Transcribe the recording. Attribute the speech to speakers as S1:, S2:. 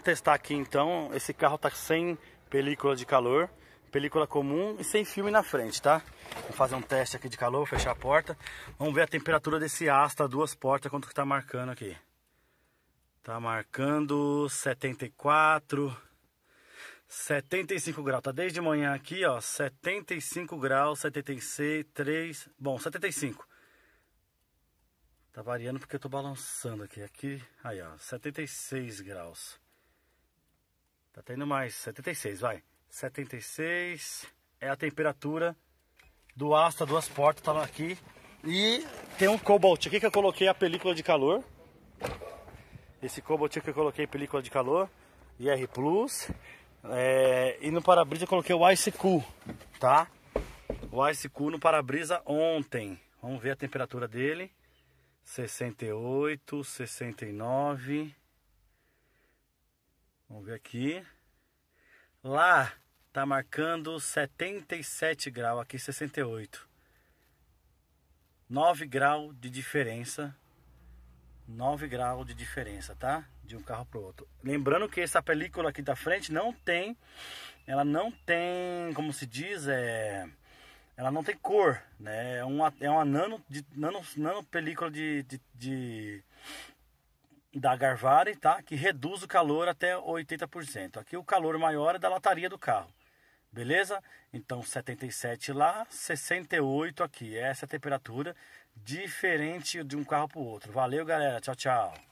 S1: testar aqui então, esse carro tá sem película de calor, película comum e sem filme na frente, tá? Vou fazer um teste aqui de calor, fechar a porta. Vamos ver a temperatura desse asta, duas portas, quanto que tá marcando aqui. Tá marcando 74, 75 graus. Tá desde manhã aqui, ó, 75 graus, 76, 3, bom, 75. Tá variando porque eu tô balançando aqui. Aqui, aí ó, 76 graus. Tá tendo mais, 76, vai. 76 é a temperatura do asta, duas portas estão tá aqui. E tem um cobalt aqui que eu coloquei a película de calor. Esse cobalt aqui que eu coloquei película de calor. IR Plus. É, e no para-brisa eu coloquei o Ice Cool, tá? O Ice Cool no para-brisa ontem. Vamos ver a temperatura dele. 68, 69... Vamos ver aqui. Lá tá marcando 77 graus, aqui 68. 9 graus de diferença. 9 graus de diferença, tá? De um carro pro outro. Lembrando que essa película aqui da frente não tem, ela não tem, como se diz, é ela não tem cor, né? É uma, é uma nano, de, nano, nano película de, de, de da Garvari, tá? Que reduz o calor até 80%. Aqui o calor maior é da lataria do carro. Beleza? Então 77 lá, 68 aqui. Essa é a temperatura diferente de um carro para o outro. Valeu, galera. Tchau, tchau.